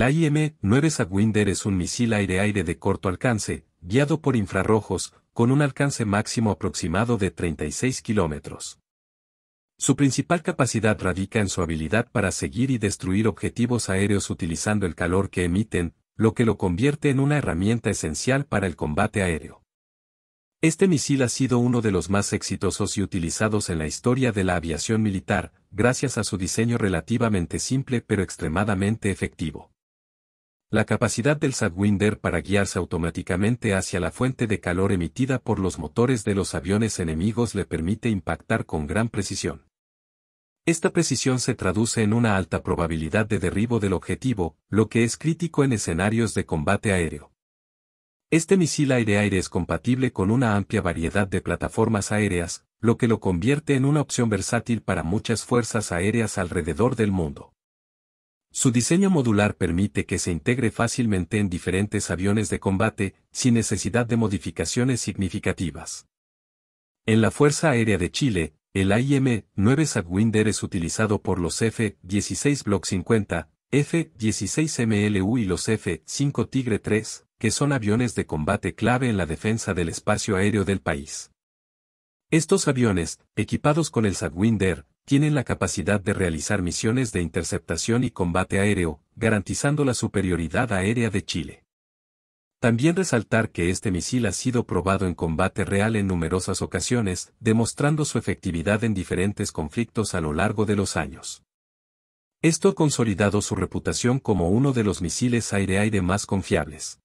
La IM-9 Sagwinder es un misil aire-aire de corto alcance, guiado por infrarrojos, con un alcance máximo aproximado de 36 kilómetros. Su principal capacidad radica en su habilidad para seguir y destruir objetivos aéreos utilizando el calor que emiten, lo que lo convierte en una herramienta esencial para el combate aéreo. Este misil ha sido uno de los más exitosos y utilizados en la historia de la aviación militar, gracias a su diseño relativamente simple pero extremadamente efectivo. La capacidad del Sadwinder para guiarse automáticamente hacia la fuente de calor emitida por los motores de los aviones enemigos le permite impactar con gran precisión. Esta precisión se traduce en una alta probabilidad de derribo del objetivo, lo que es crítico en escenarios de combate aéreo. Este misil aire-aire es compatible con una amplia variedad de plataformas aéreas, lo que lo convierte en una opción versátil para muchas fuerzas aéreas alrededor del mundo. Su diseño modular permite que se integre fácilmente en diferentes aviones de combate, sin necesidad de modificaciones significativas. En la Fuerza Aérea de Chile, el AIM-9 Sagwinder es utilizado por los F-16 Block 50, F-16MLU y los F-5 Tigre 3, que son aviones de combate clave en la defensa del espacio aéreo del país. Estos aviones, equipados con el Sagwinder, tienen la capacidad de realizar misiones de interceptación y combate aéreo, garantizando la superioridad aérea de Chile. También resaltar que este misil ha sido probado en combate real en numerosas ocasiones, demostrando su efectividad en diferentes conflictos a lo largo de los años. Esto ha consolidado su reputación como uno de los misiles aire-aire más confiables.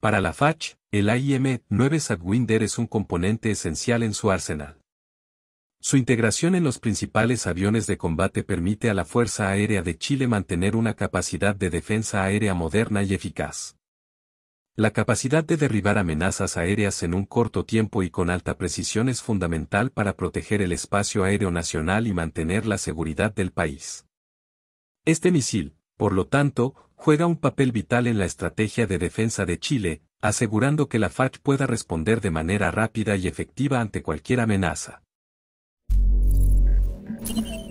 Para la FACH, el AIM-9 Sadwinder es un componente esencial en su arsenal. Su integración en los principales aviones de combate permite a la Fuerza Aérea de Chile mantener una capacidad de defensa aérea moderna y eficaz. La capacidad de derribar amenazas aéreas en un corto tiempo y con alta precisión es fundamental para proteger el espacio aéreo nacional y mantener la seguridad del país. Este misil, por lo tanto, juega un papel vital en la estrategia de defensa de Chile, asegurando que la FAC pueda responder de manera rápida y efectiva ante cualquier amenaza. Thank you.